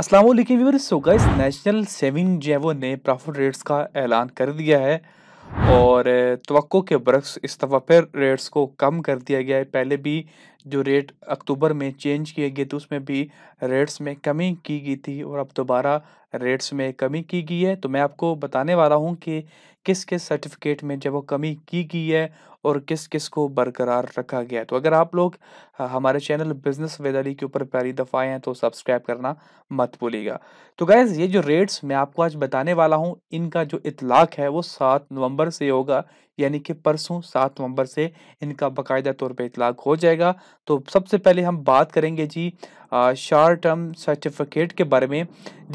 अस्सलाम वालेकुम viewers so guys national saving जेवो ने प्रॉफिट रेट्स का ऐलान कर दिया है और तो के बरक्स इस दफ़ा फिर रेट्स को कम कर दिया गया है पहले भी जो रेट अक्टूबर में चेंज किए गए थे उसमें भी रेट्स में कमी की गई थी और अब दोबारा रेट्स में कमी की गई है तो मैं आपको बताने वाला हूँ कि किस किस सर्टिफिकेट में जब वो कमी की गई है और किस किस को बरकरार रखा गया है तो अगर आप लोग हमारे चैनल बिजनेस वेदली के ऊपर पहली दफ़ा आए हैं तो सब्सक्राइब करना मत भूलिएगा तो गैज़ ये जो रेट्स मैं आपको आज बताने वाला हूँ इनका जो इतलाक है वो सात नवंबर से होगा यानी कि परसों सात नवंबर से इनका बाकायदा तौर पे इतलाक हो जाएगा तो सबसे पहले हम बात करेंगे जी शार्ट टर्म सर्टिफिकेट के बारे में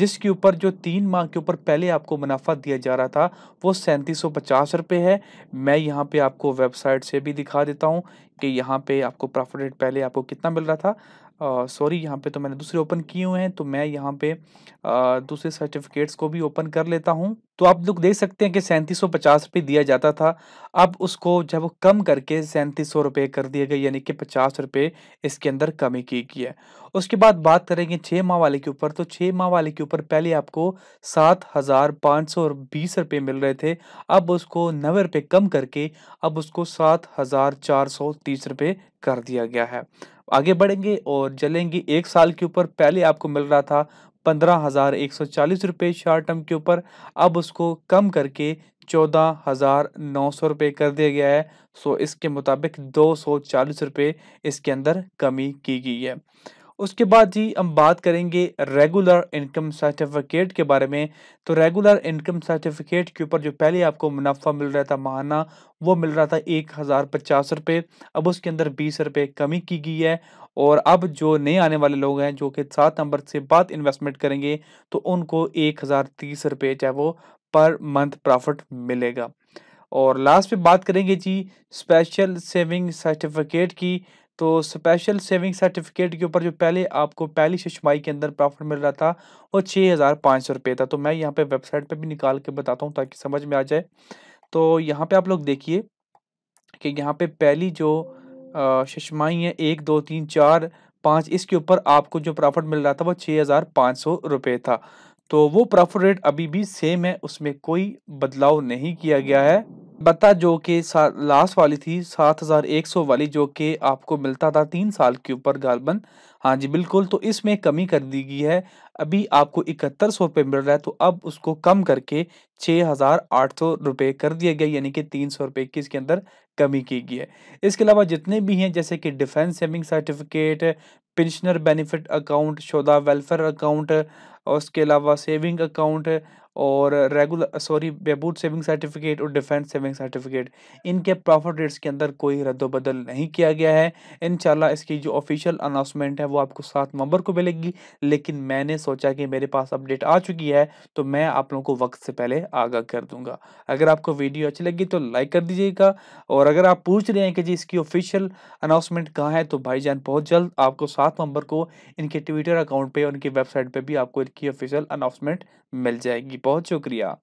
जिसके ऊपर जो तीन माह के ऊपर पहले आपको मुनाफा दिया जा रहा था वो सैंतीस सौ पचास रुपये है मैं यहाँ पे आपको वेब वेबसाइट से भी दिखा देता हूँ कि यहाँ पे आपको प्रॉफिट रेट पहले आपको कितना मिल रहा था सॉरी यहाँ पे तो मैंने दूसरे ओपन किए हुए हैं तो मैं यहाँ पे आ, दूसरे सर्टिफिकेट्स को भी ओपन कर लेता हूँ तो आप लोग देख सकते हैं कि सैंतीस सौ पचास रुपये दिया जाता था अब उसको जब कम करके सैंतीस सौ रुपये कर दिए गए यानी कि पचास रुपये इसके अंदर कमी की गई है उसके बाद बात करेंगे छः माह वाले के ऊपर तो छः माह वाले के ऊपर पहले आपको सात हज़ार पाँच सौ बीस रुपये मिल रहे थे अब उसको नवे रुपये कम करके अब उसको सात हज़ार चार सौ तीस रुपये कर दिया गया है आगे बढ़ेंगे और जलेंगे एक साल के ऊपर पहले आपको मिल रहा था पंद्रह हज़ार एक सौ चालीस रुपये शॉर्ट टर्म के ऊपर अब उसको कम करके चौदह हज़ार नौ सौ रुपये कर दिया गया है सो इसके मुताबिक दो सौ चालीस रुपये इसके अंदर कमी की गई है उसके बाद जी हम बात करेंगे रेगुलर इनकम सर्टिफिकेट के बारे में तो रेगुलर इनकम सर्टिफिकेट के ऊपर जो पहले आपको मुनाफा मिल रहा था माहाना वो मिल रहा था एक हज़ार पचास रुपये अब उसके अंदर बीस रुपये कमी की गई है और अब जो नए आने वाले लोग हैं जो कि सात नंबर से बाद इन्वेस्टमेंट करेंगे तो उनको एक हज़ार तीस रुपये चाहे वो पर मंथ प्रॉफिट मिलेगा और लास्ट पे बात करेंगे जी स्पेशल सेविंग सर्टिफिकेट की तो स्पेशल सेविंग सर्टिफिकेट के ऊपर जो पहले आपको पहली शिशमाई के अंदर प्रॉफिट मिल रहा था वो छः हज़ार पाँच सौ रुपये था तो मैं यहाँ पे वेबसाइट पे भी निकाल के बताता हूँ ताकि समझ में आ जाए तो यहाँ पे आप लोग देखिए कि यहाँ पे पहली जो शिशमाई है एक दो तीन चार पाँच इसके ऊपर आपको जो प्रॉफिट मिल रहा था वो छः हज़ार पाँच सौ रुपये था तो वो प्रॉफिट रेट अभी भी सेम है उसमें कोई बदलाव नहीं किया गया है बत्ता जो कि लास्ट वाली थी सात हज़ार एक सौ वाली जो कि आपको मिलता था तीन साल के ऊपर गालबन हाँ जी बिल्कुल तो इसमें कमी कर दी गई है अभी आपको इकहत्तर सौ रुपये मिल रहा है तो अब उसको कम करके छः हज़ार आठ सौ रुपये कर दिया गया यानी कि तीन सौ रुपये की इसके अंदर कमी की गई है इसके अलावा जितने भी हैं जैसे कि defence saving certificate pensioner benefit account शोधा वेलफेयर अकाउंट और उसके अलावा सेविंग अकाउंट और रेगुलर सॉरी बेबूट सेविंग सर्टिफिकेट और डिफेंस सेविंग सर्टिफिकेट इनके प्रॉफिट रेट्स के अंदर कोई रद्दबदल नहीं किया गया है इन इसकी जो ऑफिशियल अनाउंसमेंट है वो आपको सात नवंबर को मिलेगी लेकिन मैंने सोचा कि मेरे पास अपडेट आ चुकी है तो मैं आप लोगों को वक्त से पहले आगाह कर दूंगा अगर आपको वीडियो अच्छी लगी तो लाइक कर दीजिएगा और अगर आप पूछ रहे हैं कि जी इसकी ऑफिशियल अनाउंसमेंट कहाँ है तो जान बहुत जल्द आपको सात नवंबर को इनके ट्विटर अकाउंट पर उनकी वेबसाइट पर भी आपको इनकी ऑफिशियल अनाउंसमेंट मिल जाएगी बहुत शुक्रिया